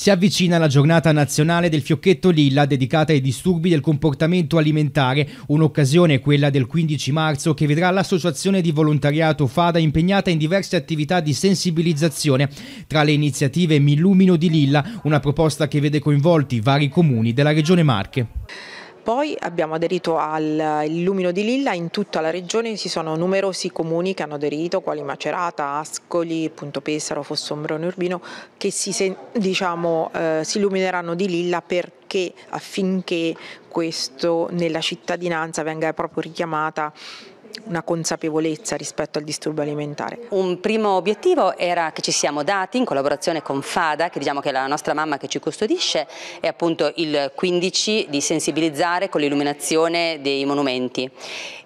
Si avvicina la giornata nazionale del fiocchetto lilla dedicata ai disturbi del comportamento alimentare, un'occasione quella del 15 marzo che vedrà l'associazione di volontariato FADA impegnata in diverse attività di sensibilizzazione, tra le iniziative Millumino di Lilla, una proposta che vede coinvolti vari comuni della regione Marche. Poi abbiamo aderito al Illumino di Lilla, in tutta la regione ci sono numerosi comuni che hanno aderito, quali Macerata, Ascoli, Punto Pesaro, Fossombrone Urbino, che si, diciamo, eh, si illumineranno di Lilla per affinché questo nella cittadinanza venga proprio richiamata una consapevolezza rispetto al disturbo alimentare. Un primo obiettivo era che ci siamo dati in collaborazione con FADA, che diciamo che è la nostra mamma che ci custodisce, è appunto il 15 di sensibilizzare con l'illuminazione dei monumenti.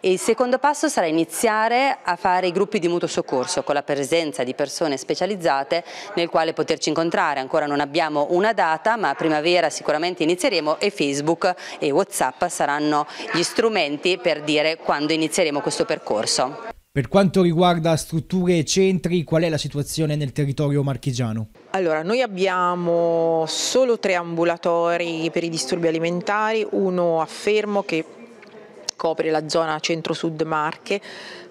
E il secondo passo sarà iniziare a fare i gruppi di mutuo soccorso con la presenza di persone specializzate nel quale poterci incontrare. Ancora non abbiamo una data, ma a primavera sicuramente inizieremo e Facebook e Whatsapp saranno gli strumenti per dire quando inizieremo questo questo percorso. Per quanto riguarda strutture e centri, qual è la situazione nel territorio marchigiano? Allora, noi abbiamo solo tre ambulatori per i disturbi alimentari, uno a Fermo che copre la zona centro-sud Marche,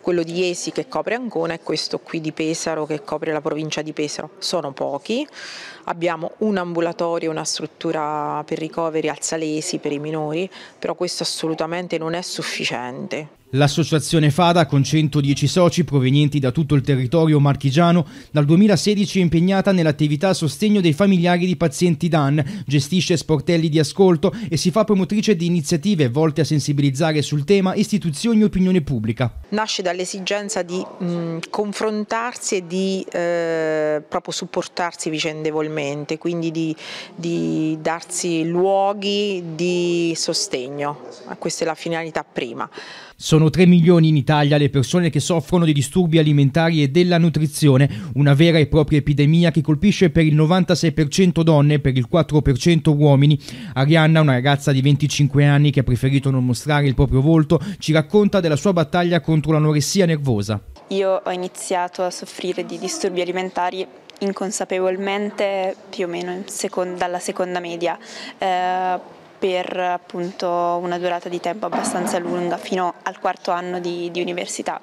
quello di Esi che copre Ancona e questo qui di Pesaro che copre la provincia di Pesaro. Sono pochi, abbiamo un ambulatorio, una struttura per ricoveri al Salesi per i minori, però questo assolutamente non è sufficiente. L'associazione FADA, con 110 soci provenienti da tutto il territorio marchigiano, dal 2016 è impegnata nell'attività a sostegno dei familiari di pazienti DAN, gestisce sportelli di ascolto e si fa promotrice di iniziative volte a sensibilizzare sul tema istituzioni e opinione pubblica. Nasce dall'esigenza di mh, mm, confrontarsi e di eh, proprio supportarsi vicendevolmente, quindi di, di darsi luoghi di sostegno. Questa è la finalità prima. Sono sono 3 milioni in Italia le persone che soffrono di disturbi alimentari e della nutrizione, una vera e propria epidemia che colpisce per il 96% donne e per il 4% uomini. Arianna, una ragazza di 25 anni che ha preferito non mostrare il proprio volto, ci racconta della sua battaglia contro l'anoressia nervosa. Io ho iniziato a soffrire di disturbi alimentari inconsapevolmente più o meno seconda, dalla seconda media. Eh, per appunto, una durata di tempo abbastanza lunga fino al quarto anno di, di università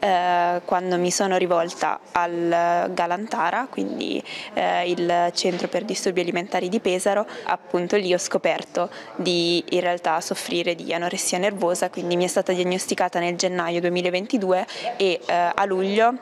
eh, quando mi sono rivolta al Galantara, quindi eh, il centro per disturbi alimentari di Pesaro, appunto lì ho scoperto di in realtà soffrire di anoressia nervosa, quindi mi è stata diagnosticata nel gennaio 2022 e eh, a luglio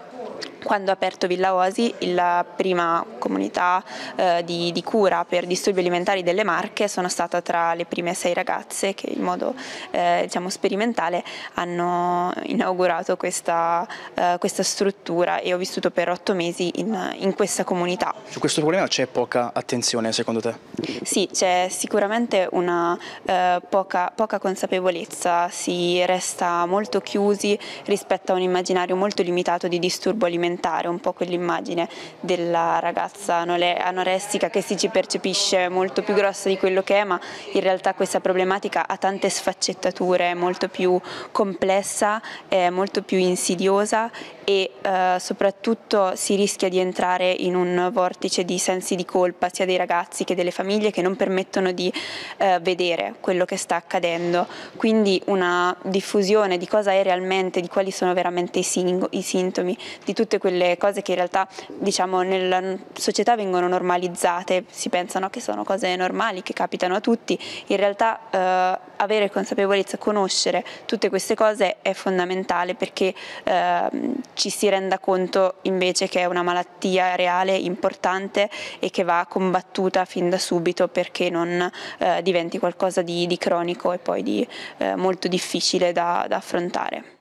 quando ha aperto Villa Osi, la prima comunità eh, di, di, cura per disturbi alimentari delle Marche, sono stata tra le prime sei ragazze che in modo eh, diciamo, sperimentale hanno inaugurato questa, eh, questa, struttura e ho vissuto per otto mesi in, in questa comunità. Su questo problema c'è poca attenzione secondo te? Sì, c'è sicuramente una eh, poca, poca consapevolezza, si resta molto chiusi rispetto a un immaginario molto limitato di disturbo alimentare alimentare un po' quell'immagine della ragazza anoressica che si ci percepisce molto più grossa di quello che è, ma in realtà questa problematica ha tante sfaccettature, è molto più complessa, è molto più insidiosa e eh, soprattutto si rischia di entrare in un vortice di sensi di colpa sia dei ragazzi che delle famiglie che non permettono di eh, vedere quello che sta accadendo. Quindi una diffusione di cosa è realmente, di quali sono veramente i, i sintomi, di tutte tutte quelle cose che in realtà diciamo, nella società vengono normalizzate, si pensano che sono cose normali, che capitano a tutti, in realtà eh, avere consapevolezza, conoscere tutte queste cose è fondamentale perché eh, ci si renda conto invece che è una malattia reale, importante e che va combattuta fin da subito perché non eh, diventi qualcosa di, di, cronico e poi di, eh, molto difficile da, da affrontare.